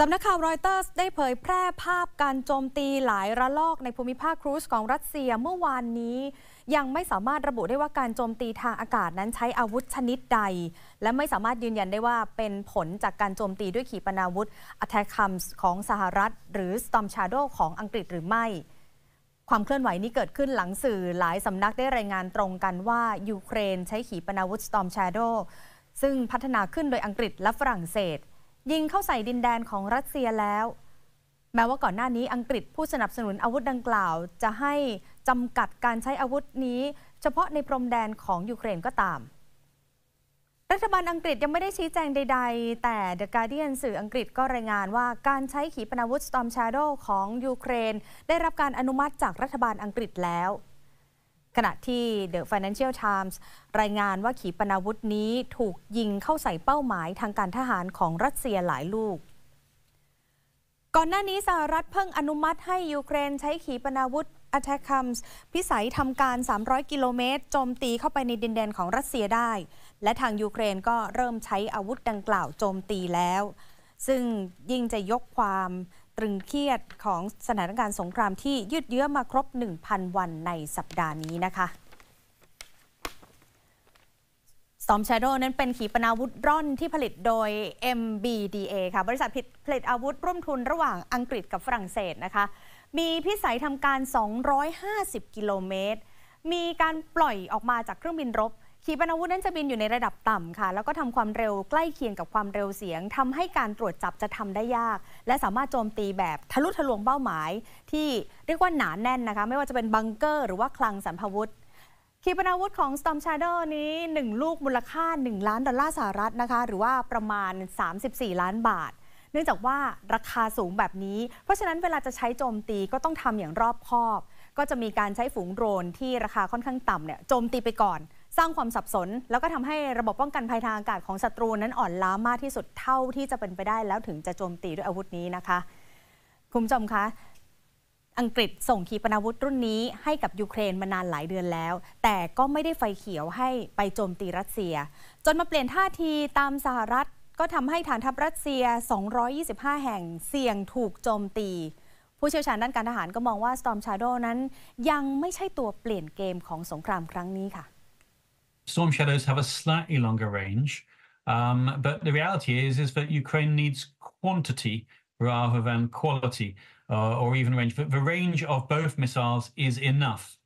สำนักข่าวรอยเตอร์สได้เผยแพร่ภาพการโจมตีหลายระลอกในภูมิภาคครูซของรัสเซียเมื่อวานนี้ ยังไม่สามารถระบุได้ว่าการโจมตีทางอากาศนั้นใช้อาวุธชนิดใด และไม่สามารถยืนยันได้ว่าเป็นผลจากการโจมตีด้วยขีปนาวุธอัตคัมของสหรัฐ หรือสตอมชาโดของอังกฤษหรือไม่ ความเคลื่อนไหวนี้เกิดขึ้นหลังสื่อหลายสำนักได้รายงานตรงกันว่ายูเครนใช้ขีปนาวุธ Storm Shadow ซึ่งพัฒนาขึ้นโดยอังกฤษและฝรั่งเศสยิงเข้าใส่ดินแดนของรัสเซียแล้ว แม้ว่าก่อนหน้านี้อังกฤษผู้สนับสนุนอาวุธดังกล่าว จะให้จำกัดการใช้อาวุธนี้ เฉพาะในพรมแดนของยูเครนก็ตาม รัฐบาลอังกฤษยังไม่ได้ชี้แจงใด ๆ แต่เดอะการ์เดียนสื่ออังกฤษก็รายงานว่า การใช้ขีปนาวุธ Storm Shadow ของยูเครน ได้รับการอนุมัติจากรัฐบาลอังกฤษแล้วขณะที่เดอะฟินแลนเชียลไทมส์รายงานว่าขีปนาวุธนี้ถูกยิงเข้าใส่เป้าหมายทางการทหารของรัสเซียหลายลูก ก่อนหน้านี้สหรัฐเพิ่งอนุมัติให้ยูเครนใช้ขีปนาวุธ a t t a c m ัมพิสัยทำการ 300 กิโลเมตรโจมตีเข้าไปในดินแดนของรัสเซียได้ และทางยูเครนก็เริ่มใช้อาวุธดังกล่าวโจมตีแล้ว ซึ่งยิ่งจะยกความตรึงเครียดของสถานการณ์สงครามที่ยืดเยื้อมาครบ 1,000 วันในสัปดาห์นี้นะคะสอมแชโดนั้นเป็นขีปนาวุธร่อนที่ผลิตโดย MBDA ค่ะ บริษัทผลิตอาวุธร่วมทุนระหว่างอังกฤษกับฝรั่งเศสนะคะ มีพิสัยทำการ 250 กิโลเมตร มีการปล่อยออกมาจากเครื่องบินรบขีปนาวุธนั้นจะบินอยู่ในระดับต่ำค่ะแล้วก็ทำความเร็วใกล้เคียงกับความเร็วเสียง ทำให้การตรวจจับจะทำได้ยาก และสามารถโจมตีแบบทะลุทะลวงเป้าหมาย ที่เรียกว่าหนาแน่นนะคะ ไม่ว่าจะเป็นบังเกอร์หรือว่าคลังสัมภวุธขีปนาวุธของ Storm Shadow นี้ 1 ลูกมูลค่า 1 ล้านดอลลาร์สหรัฐนะคะ หรือว่าประมาณ 34 ล้านบาท เนื่องจากว่าราคาสูงแบบนี้ เพราะฉะนั้นเวลาจะใช้โจมตีก็ต้องทำอย่างรอบคอบ ก็จะมีการใช้ฝูงโดรนที่ราคาค่อนข้างต่ำเนี่ยโจมตีไปก่อนสร้างความสับสนแล้วก็ทำให้ระบบป้องกันภัยทางอากาศของศัตรูนั้นอ่อนล้ามากที่สุดเท่าที่จะเป็นไปได้แล้วถึงจะโจมตีด้วยอาวุธนี้นะคะ คุณผู้ชมคะอังกฤษส่งขีปนาวุธรุ่นนี้ ให้กับยูเครนมานานหลายเดือนแล้ว แต่ก็ไม่ได้ไฟเขียวให้ไปโจมตีรัสเซีย จนมาเปลี่ยนท่าทีตามสหรัฐก็ทำให้ฐานทัพรัสเซีย 225 แห่งเสี่ยงถูกโจมตี ผู้เชี่ยวชาญด้านการทหารก็มองว่า Storm Shadow นั้น ยังไม่ใช่ตัวเปลี่ยนเกมของสงครามครั้งนี้ค่ะ Storm Shadows have a slightly longer range, um, but the reality is is that Ukraine needs quantity rather than quality uh, or even range. But the range of both missiles is enough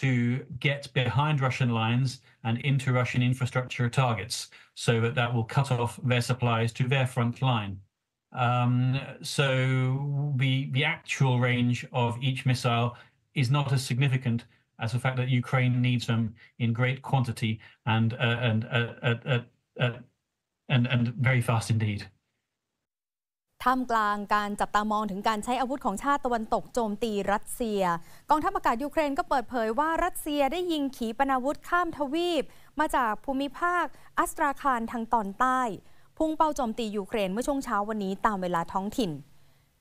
to get behind Russian lines and into Russian infrastructure targets, so that that will cut off their supplies to their front line. Um, so the the actual range of each missile is not as significant as the fact that Ukraine needs them in great quantity and uh, and uh, uh, and and very fast indeed. ท่ามกลางการจับตามองถึงการใช้อาวุธของชาติตะวันตกโจมตีรัสเซีย กองทัพอากาศยูเครนก็เปิดเผยว่ารัสเซียได้ยิงขีปนาวุธข้ามทวีป มาจากภูมิภาค อัสตราคารทางตอนใต้พุ่งเป้าโจมตียูเครนเมื่อช่วงเช้าวันนี้ตามเวลาท้องถิ่น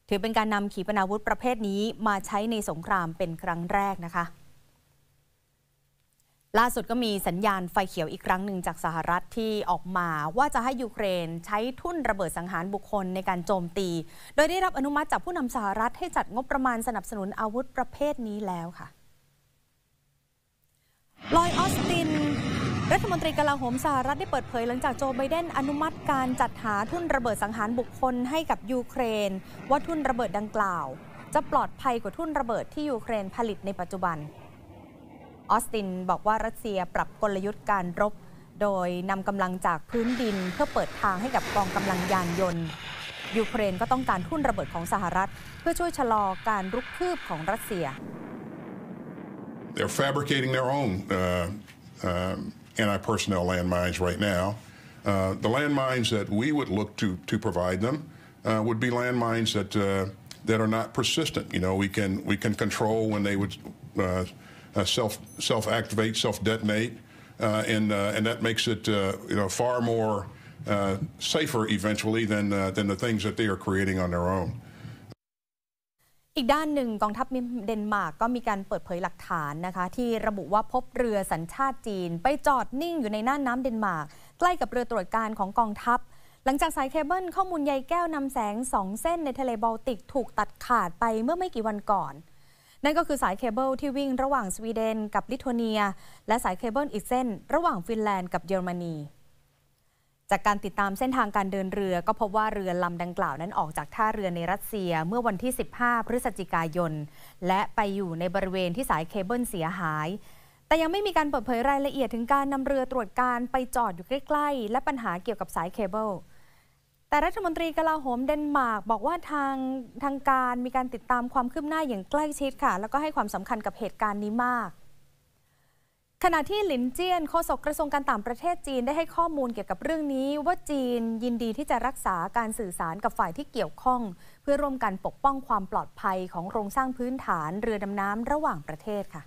ถือเป็นการนำขีปนาวุธประเภทนี้มาใช้ในสงครามเป็นครั้งแรกนะคะล่าสุดก็มีสัญญาณไฟเขียวอีกครั้งหนึ่งจากสหรัฐที่ออกมา ว่าจะให้ยูเครนใช้ทุ่นระเบิดสังหารบุคคลในการโจมตี โดยได้รับอนุมัติจากผู้นำสหรัฐให้จัดงบประมาณสนับสนุนอาวุธประเภทนี้แล้วค่ะลอยออสตินรัฐมนตรีกลาโหมสหรัฐได้เปิดเผยหลังจากโจไบเดนอนุมัติการจัดหาทุ่นระเบิดสังหารบุคคลให้กับยูเครน ว่าทุ่นระเบิดดังกล่าว จะปลอดภัยกว่าทุ่นระเบิดที่ยูเครนผลิตในปัจจุบันออสตินบอกว่ารัสเซียปรับกลยุทธ์การรบโดยนำกำลังจากพื้นดินเพื่อเปิดทางให้กับกองกำลังยานยนต์ยูเครนก็ต้องการทุ่นระเบิดของสหรัฐเพื่อช่วยชะลอการรุกคืบของรัสเซีย They're fabricating their own uh, uh, anti-personnel landmines right now. Uh, the landmines that we would look to to provide them uh, would be landmines that uh, that are not persistent. You know, we can we can control when they would. Uh, self self activate, self detonate, uh, and uh, and that makes it uh, you know far more uh, safer eventually than uh, than the things that they are creating on their own. อีกด้านหนึ่งกองทัพเดนมาร์กก็มีการเปิดเผยหลักฐานนะคะที่ระบุว่าพบเรือสัญชาติจีน ไปจอดนิ่งอยู่ในน่านน้ำเดนมาร์กใกล้กับเรือตรวจการของกองทัพ หลังจากสายเคเบิลข้อมูลใยแก้วนำแสงสองเส้นในทะเลบอลติกถูกตัดขาดไปเมื่อไม่กี่วันก่อนนั่นก็คือสายเคเบิลที่วิ่งระหว่างสวีเดน กับลิทัวเนีย และสายเคเบิลอีกเส้นระหว่างฟินแลนด์กับเยอรมนีจากการติดตามเส้นทางการเดินเรือ ก็พบว่าเรือลำดังกล่าวนั้นออกจากท่าเรือในรัสเซียเมื่อวันที่ 15 พฤศจิกายน และไปอยู่ในบริเวณที่สายเคเบิลเสียหาย แต่ยังไม่มีการเปิดเผยรายละเอียดถึงการนำเรือตรวจการไปจอดอยู่ใกล้ๆและปัญหาเกี่ยวกับสายเคเบิลแต่รัฐมนตรีกลาโหมเดนมาร์กบอกว่าทางทางการมีการติดตามความคืบหน้าอย่างใกล้ชิดค่ะ แล้วก็ให้ความสำคัญกับเหตุการณ์นี้มาก ขณะที่หลินเจียนโฆษกกระทรวงการต่างประเทศจีนได้ให้ข้อมูลเกี่ยวกับเรื่องนี้ ว่าจีนยินดีที่จะรักษาการสื่อสารกับฝ่ายที่เกี่ยวข้อง เพื่อร่วมกันปกป้องความปลอดภัยของโครงสร้างพื้นฐานเรือดำน้ำระหว่างประเทศค่ะ